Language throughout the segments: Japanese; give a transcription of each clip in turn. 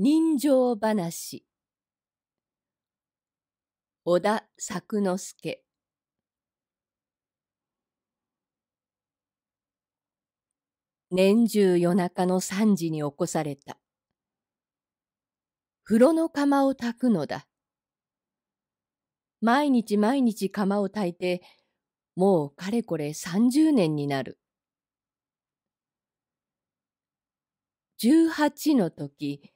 人情話小田作之助年中夜中の三時に起こされた。風呂の釜を炊くのだ。毎日毎日釜を炊いて、もうかれこれ三十年になる。十八の時、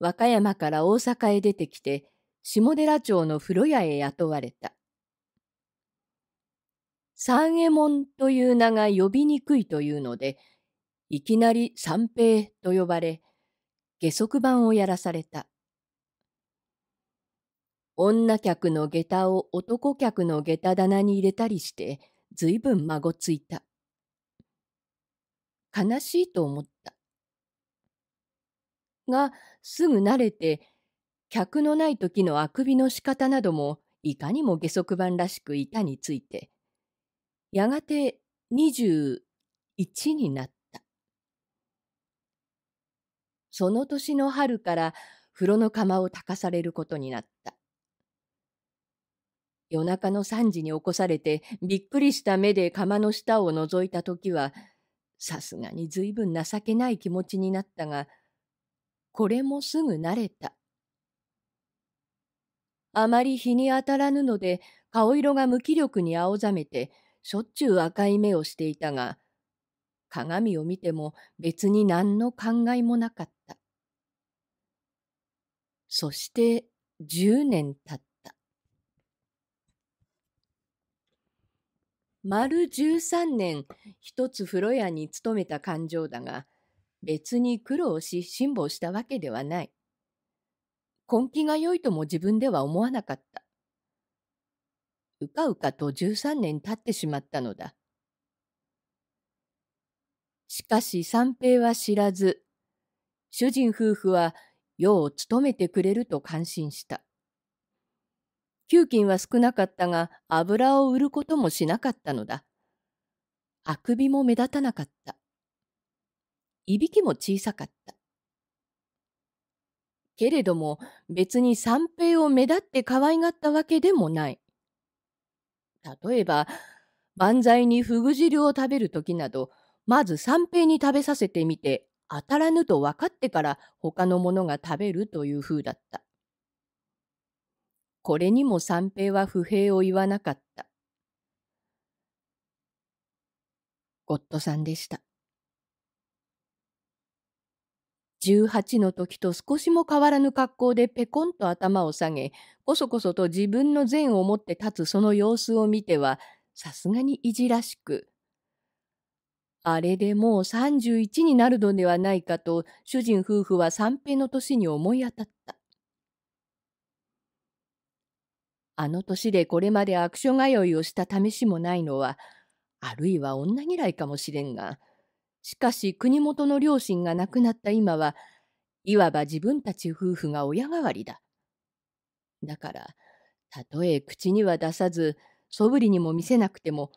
和歌山から大阪へ出てきて、下寺町の風呂屋へ雇われた。三右衛門という名が呼びにくいというので、いきなり三平と呼ばれ、下足番をやらされた。女客の下駄を男客の下駄棚に入れたりして、ずいぶんまごついた。悲しいと思った。が、すぐ慣れて、客のない時のあくびの仕方などもいかにも下足版らしく板について、やがて21になった。その年の春から風呂の釜を炊かされることになった。夜中の3時に起こされてびっくりした目で釜の下を覗いた時はさすがに随分情けない気持ちになったがこれもすぐ慣れた。あまり日に当たらぬので、顔色が無気力に青ざめて、しょっちゅう赤い目をしていたが、鏡を見ても別に何の考えもなかった。そして十年経った。丸十三年、一つ風呂屋に勤めた勘定だが、別に苦労し辛抱したわけではない。根気が良いとも自分では思わなかった。うかうかと13年経ってしまったのだ。しかし三平は知らず、主人夫婦は世を務めてくれると感心した。給金は少なかったが油を売ることもしなかったのだ。あくびも目立たなかった。いびきも小さかった。けれども別に三平を目立って可愛がったわけでもない。例えば、万歳にふぐ汁を食べる時など、まず三平に食べさせてみて、当たらぬと分かってから他のものが食べるという風だった。これにも三平は不平を言わなかった。ゴッドさんでした。18の時と少しも変わらぬ格好でペコンと頭を下げ、こそこそと自分の善を持って立つその様子を見ては、さすがにいじらしく、あれでもう31になるのではないかと、主人夫婦は三平の年に思い当たった。あの年でこれまで悪所通いをした試しもないのは、あるいは女嫌いかもしれんが、しかし国元の両親が亡くなった今はいわば自分たち夫婦が親代わりだ。だからたとえ口には出さずそぶりにも見せなくても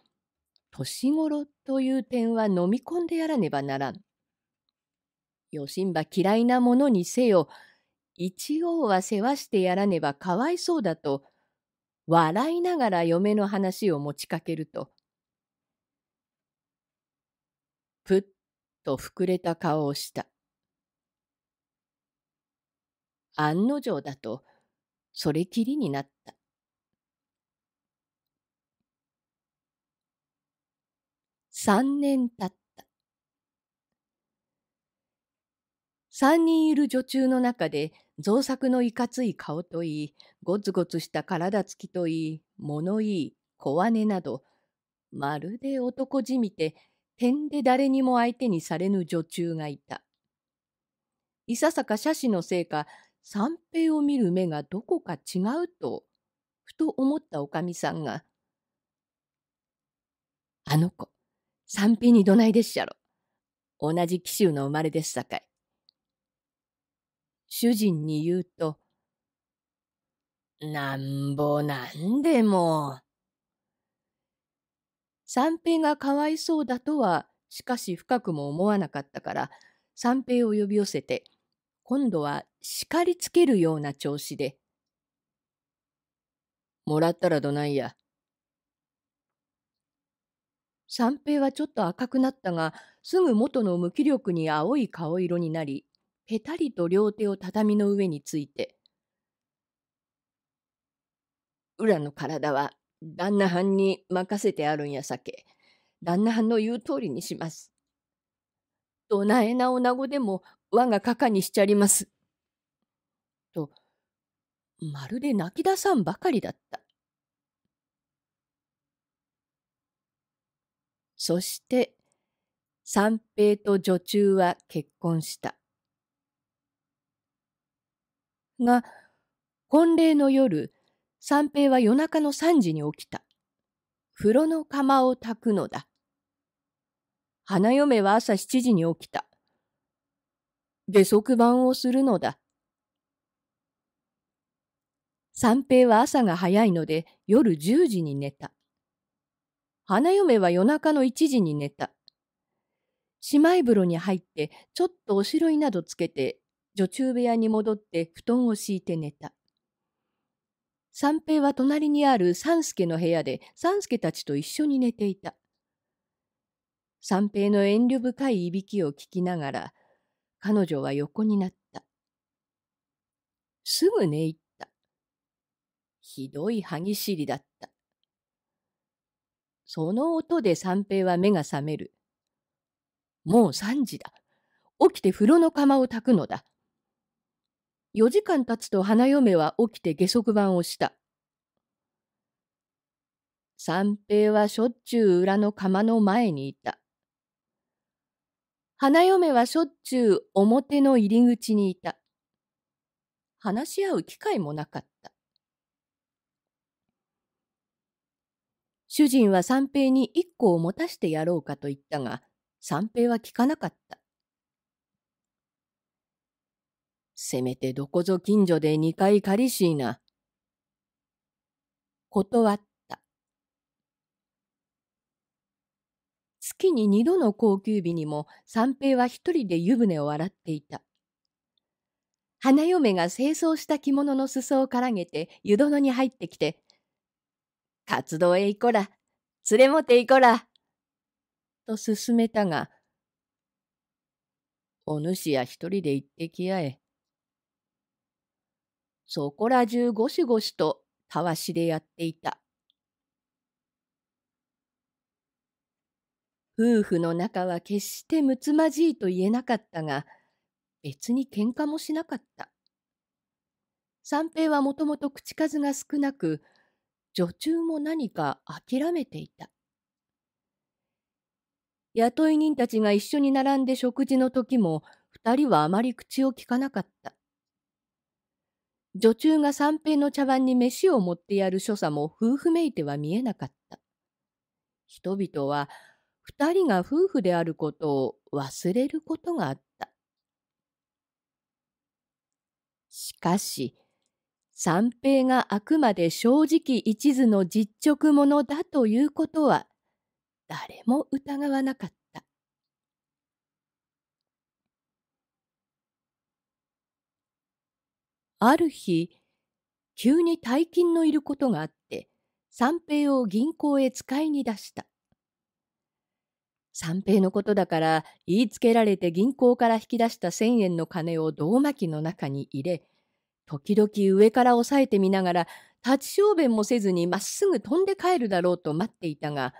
年頃という点は飲み込んでやらねばならん。よしんば嫌いなものにせよ一応は世話してやらねばかわいそうだと笑いながら嫁の話を持ちかけると。と膨れた顔をした。案の定だと、それきりになった。三年経った。三人いる女中の中で、造作のいかつい顔といい、ごつごつした体つきといい、物いい、小姉など、まるで男じみて点で誰にも相手にされぬ女中がいた。いささか写真のせいか、三平を見る目がどこか違うと、ふと思ったおかみさんが、あの子、三平にどないでっしゃろ。同じ紀州の生まれですさかい。主人に言うと、なんぼなんでも、三平がかわいそうだとはしかし深くも思わなかったから三平を呼び寄せて今度は叱りつけるような調子で「もらったらどないや」三平はちょっと赤くなったがすぐ元の無気力に青い顔色になりぺたりと両手を畳の上について「裏の体は旦那はんに任せてあるんやさけ、旦那はんの言う通りにします。どなえなおなごでも我がかかにしちゃります。と、まるで泣き出さんばかりだった。そして、三平と女中は結婚した。が、婚礼の夜、三平は夜中の三時に起きた。風呂の釜を炊くのだ。花嫁は朝七時に起きた。下足番をするのだ。三平は朝が早いので夜十時に寝た。花嫁は夜中の一時に寝た。姉妹風呂に入ってちょっとおしろいなどつけて女中部屋に戻って布団を敷いて寝た。三平は隣にある三助の部屋で三助たちと一緒に寝ていた。三平の遠慮深いいびきを聞きながら、彼女は横になった。すぐ寝入った。ひどい歯ぎしりだった。その音で三平は目が覚める。もう三時だ。起きて風呂の釜を炊くのだ。4時間経つと花嫁は起きて下足番をした。三平はしょっちゅう裏の釜の前にいた。花嫁はしょっちゅう表の入り口にいた。話し合う機会もなかった。主人は三平に一個を持たしてやろうかと言ったが、三平は聞かなかった。せめてどこぞ近所で二回借りしいな。断った。月に二度の高級日にも三平は一人で湯船を洗っていた。花嫁が清掃した着物の裾をからげて湯殿に入ってきて、活動へ行こら、連れもて行こら、と勧めたが、お主や一人で行ってきやえ。そこら中ゴシゴシとたわしでやっていた。夫婦の仲は決してむつまじいと言えなかったが、別に喧嘩もしなかった。三平はもともと口数が少なく、女中も何か諦めていた。雇い人たちが一緒に並んで食事の時も、二人はあまり口をきかなかった。女中が三平の茶碗に飯を持ってやる所作も夫婦めいては見えなかった。人々は二人が夫婦であることを忘れることがあった。しかし、三平があくまで正直一途の実直者だということは誰も疑わなかった。ある日、急に大金のいることがあって、三平を銀行へ使いに出した。三平のことだから言いつけられて銀行から引き出した千円の金を胴巻きの中に入れ、時々上から押さえてみながら立ち小便もせずにまっすぐ飛んで帰るだろうと待っていたが、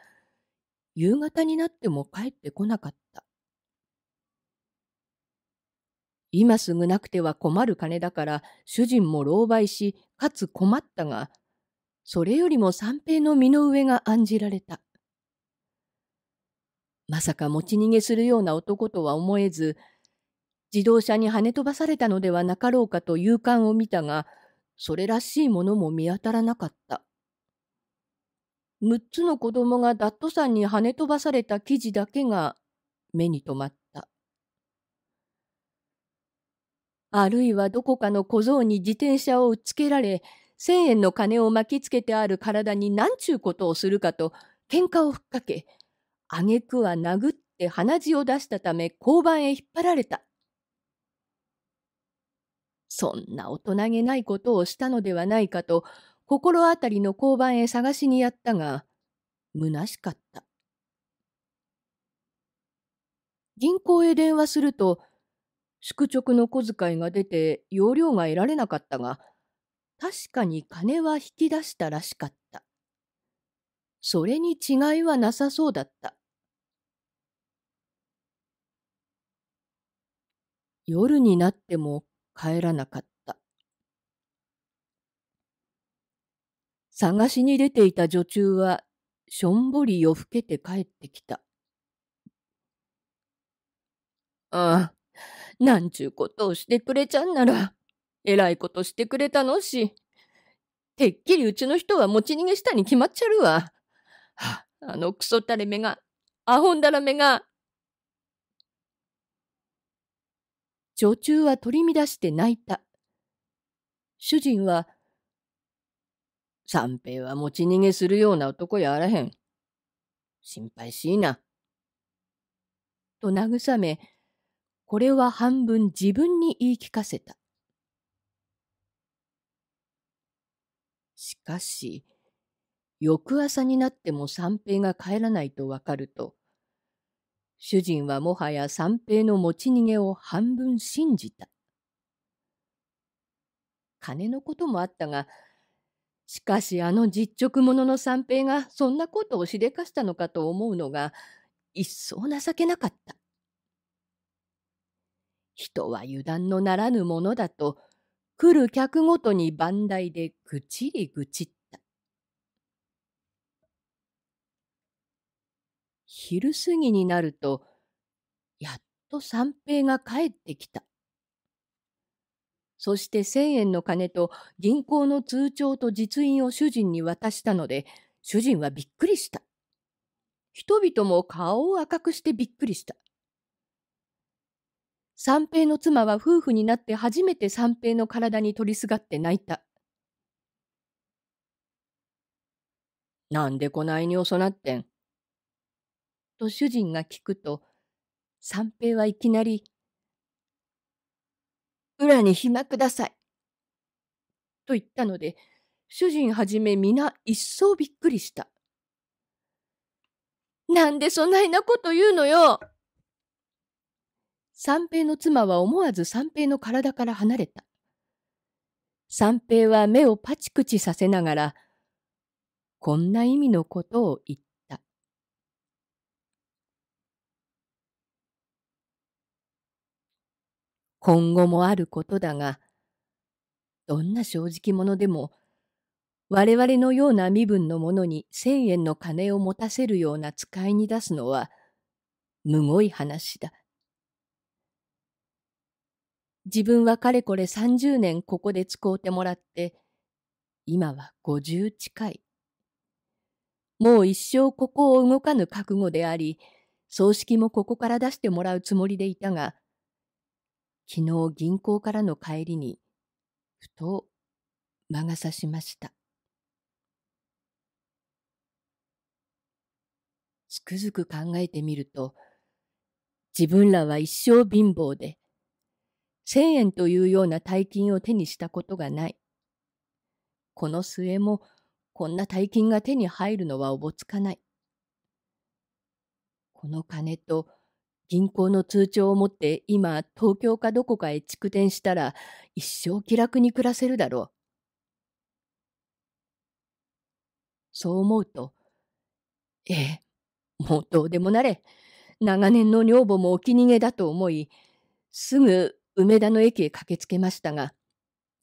夕方になっても帰ってこなかった。今すぐなくては困る金だから主人も狼狽し、かつ困ったが、それよりも三平の身の上が案じられた。まさか持ち逃げするような男とは思えず、自動車に跳ね飛ばされたのではなかろうかと勇敢を見たが、それらしいものも見当たらなかった。6つの子供がダットさんに跳ね飛ばされた記事だけが目に留まっあるいはどこかの小僧に自転車を打っつけられ、千円の金を巻きつけてある体に何ちゅうことをするかと喧嘩をふっかけ、あげくは殴って鼻血を出したため交番へ引っ張られた。そんな大人げないことをしたのではないかと心当たりの交番へ探しにやったが、虚しかった。銀行へ電話すると、宿直の小遣いが出て容量が得られなかったが、確かに金は引き出したらしかった。それに違いはなさそうだった。夜になっても帰らなかった。探しに出ていた女中はしょんぼり夜更けて帰ってきた。ああ、なんちゅうことをしてくれちゃんなら、えらいことしてくれたのし。てっきりうちの人は持ち逃げしたに決まっちゃるわ。あ、のクソたれ目が、アホンダラめが。女中は取り乱して泣いた。主人は、三平は持ち逃げするような男やあらへん。心配しいな。と慰め、これは半分自分に言い聞かせた。しかし、翌朝になっても三平が帰らないとわかると、主人はもはや三平の持ち逃げを半分信じた。金のこともあったが、しかしあの実直者の三平がそんなことをしでかしたのかと思うのが一層情けなかった。人は油断のならぬものだと、来る客ごとに番台でぐちりぐちった。昼過ぎになると、やっと三平が帰ってきた。そして千円の金と銀行の通帳と実印を主人に渡したので、主人はびっくりした。人々も顔を赤くしてびっくりした。三平の妻は夫婦になって初めて三平の体に取りすがって泣いた。なんでこないに遅なってん。と主人が聞くと、三平はいきなり、裏に暇ください。と言ったので、主人はじめ皆一層びっくりした。なんでそないなこと言うのよ三平の妻は思わず三平の体から離れた。三平は目をパチクチさせながら、こんな意味のことを言った。今後もあることだが、どんな正直者でも、我々のような身分の者に千円の金を持たせるような使いに出すのは、むごい話だ。自分はかれこれ30年ここで使うてもらって、今は50近い。もう一生ここを動かぬ覚悟であり、葬式もここから出してもらうつもりでいたが、昨日銀行からの帰りに、ふと魔が差しました。つくづく考えてみると、自分らは一生貧乏で、1000円というような大金を手にしたことがない。この末もこんな大金が手に入るのはおぼつかない。この金と銀行の通帳を持って今東京かどこかへ蓄電したら一生気楽に暮らせるだろう。そう思うと、ええ、もうどうでもなれ。長年の女房も気に逃げだと思い、すぐ梅田の駅へ駆けつけましたが、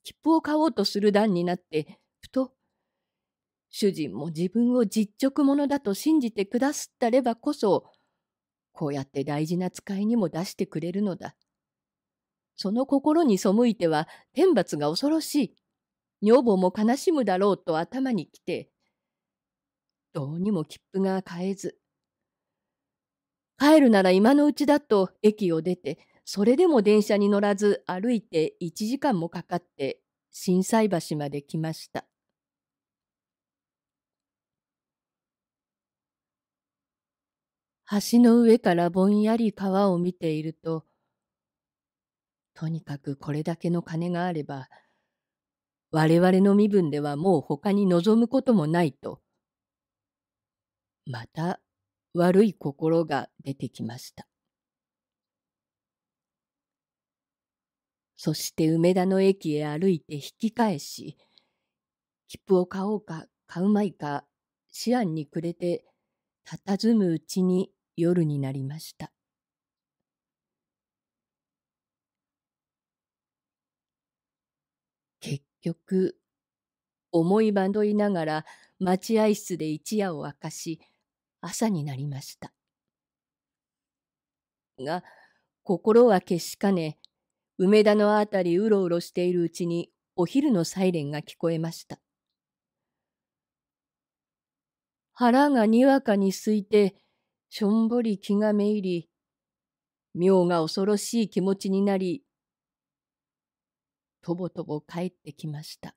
切符を買おうとする段になって、ふと、主人も自分を実直者だと信じてくだすったればこそ、こうやって大事な使いにも出してくれるのだ。その心に背いては天罰が恐ろしい。女房も悲しむだろうと頭にきて、どうにも切符が買えず。帰るなら今のうちだと駅を出て、それでも電車に乗らず歩いて1時間もかかって心斎橋まで来ました。橋の上からぼんやり川を見ていると、とにかくこれだけの金があれば、我々の身分ではもう他に望むこともないと、また悪い心が出てきました。そして梅田の駅へ歩いて引き返し、切符を買おうか買うまいか、思案にくれて、佇むうちに夜になりました。結局、思い惑いながら待合室で一夜を明かし、朝になりました。が、心は消しかね、梅田のあたりうろうろしているうちにお昼のサイレンが聞こえました。腹がにわかにすいて、しょんぼり気がめいり、妙が恐ろしい気持ちになり、とぼとぼ帰ってきました。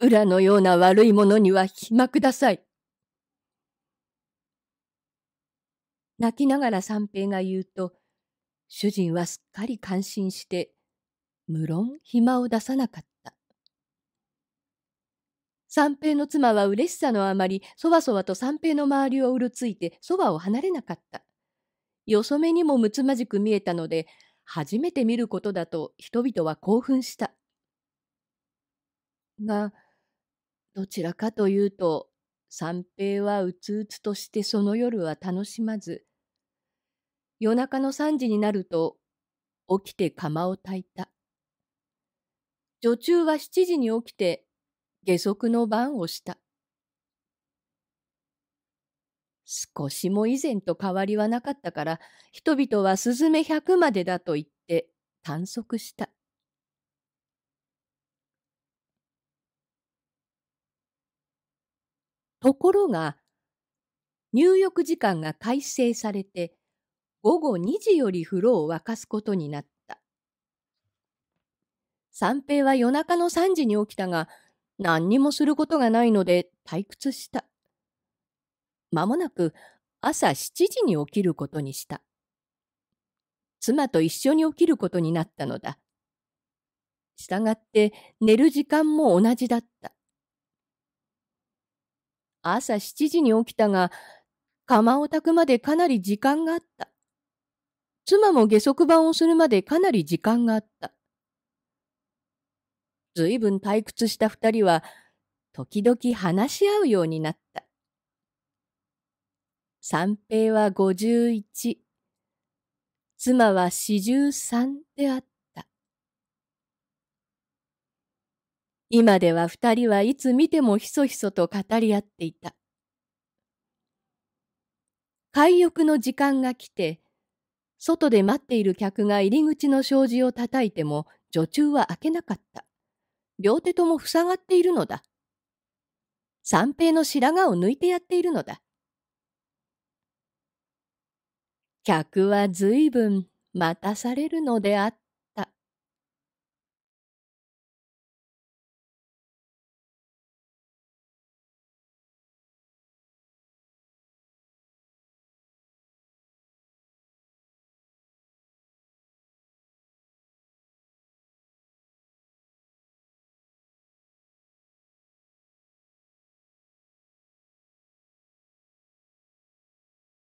裏のような悪いものには暇ください。泣きながら三平が言うと、主人はすっかり感心して、無論暇を出さなかった。三平の妻は嬉しさのあまり、そわそわと三平の周りをうろついて、そばを離れなかった。よそ目にもむつまじく見えたので、初めて見ることだと人々は興奮した。が、どちらかというと、三平はうつうつとしてその夜は楽しまず、夜中の3時になると起きて釜を炊いた。女中は7時に起きて下足の番をした。少しも以前と変わりはなかったから、人々はスズメ100までだと言って探索した。ところが、入浴時間が改正されて、午後2時より風呂を沸かすことになった。三平は夜中の3時に起きたが、何にもすることがないので退屈した。間もなく朝7時に起きることにした。妻と一緒に起きることになったのだ。したがって寝る時間も同じだった。朝7時に起きたが、釜を炊くまでかなり時間があった。妻も下足版をするまでかなり時間があった。ずいぶん退屈した二人は、時々話し合うようになった。三平は五十一、妻は四十三であった。今では二人はいつ見てもひそひそと語り合っていた。会浴の時間が来て、外で待っている客が入り口の障子を叩いても女中は開けなかった。両手とも塞がっているのだ。三平の白髪を抜いてやっているのだ。客は随分待たされるのであった。